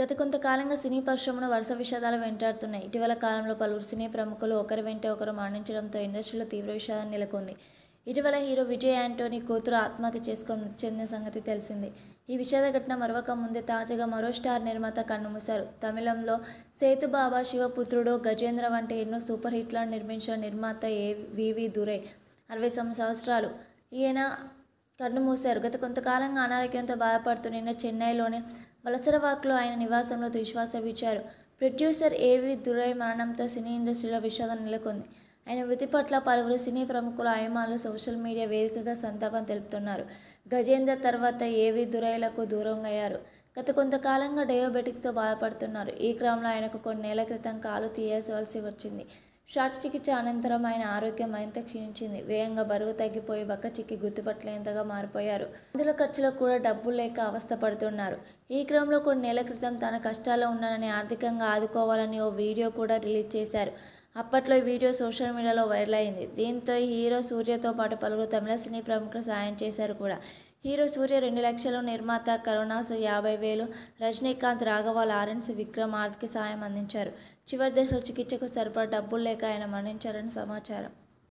గత కొంతకాలంగా సినీ పరిశ్రమను వరుస విషాదాలు వెంటాడుతున్నాయి ఇటీవల కాలంలో పలువురు సినీ ప్రముఖులు ఒకరి వెంట ఒకరు మరణించడంతో ఇండస్ట్రీలో తీవ్ర విషాదం నెలకొంది ఇటీవల హీరో విజయ్ యాంటోనీ కూతురు ఆత్మహత్య చేసుకొని మృతి చెందిన సంగతి తెలిసింది ఈ విషాద ఘటన మరొక ముందే తాజాగా మరో స్టార్ నిర్మాత కన్నుమూశారు తమిళంలో సేతుబాబా శివపుత్రుడు గజేంద్ర వంటి ఎన్నో సూపర్ హిట్లను నిర్మించిన నిర్మాత ఏ వివి దురై అరవై సంవత్సరాలు ఈయన కన్ను మూశారు గత కొంతకాలంగా అనారోగ్యంతో బాధపడుతూ నిన్న చెన్నైలోని వలసరవాక్లో ఆయన నివాసంలో దుశ్వాస విడిచారు ప్రొడ్యూసర్ ఏవి దురై మరణంతో సినీ ఇండస్ట్రీలో విషాదం నెలకొంది ఆయన వృత్తి పట్ల పలువురు సినీ ప్రముఖుల అభిమానులు సోషల్ మీడియా వేదికగా సంతాపం తెలుపుతున్నారు గజేంద్ర తర్వాత ఏవి దురైలకు దూరంగా అయ్యారు గత కొంతకాలంగా డయాబెటిక్స్తో బాధపడుతున్నారు ఈ క్రమంలో ఆయనకు కొన్ని నెలల క్రితం కాలు తీయాల్సి వచ్చింది చికిత్స అనంతరం ఆయన ఆరోగ్యం మరింత క్షీణించింది వేగంగా బరువు తగ్గిపోయి చిక్కి గుర్తుపట్టలేంతగా మారిపోయారు అందులో ఖర్చులకు కూడా డబ్బులు లేక అవస్థపడుతున్నారు ఈ క్రమంలో కొన్ని నెలల క్రితం తన కష్టాల్లో ఉన్నానని ఆర్థికంగా ఆదుకోవాలని ఓ వీడియో కూడా రిలీజ్ చేశారు అప్పట్లో ఈ వీడియో సోషల్ మీడియాలో వైరల్ అయింది దీంతో హీరో సూర్యతో పాటు పలువురు తమిళ సినీ ప్రముఖులు సాయం చేశారు కూడా హీరో సూర్య రెండు లక్షలు నిర్మాత కరుణాసు యాభై వేలు రజనీకాంత్ రాఘవ లారెన్స్ విక్రమ్ ఆర్థిక సాయం అందించారు చివరి దశలో చికిత్సకు సరిపడా డబ్బులు లేక ఆయన మరణించారని సమాచారం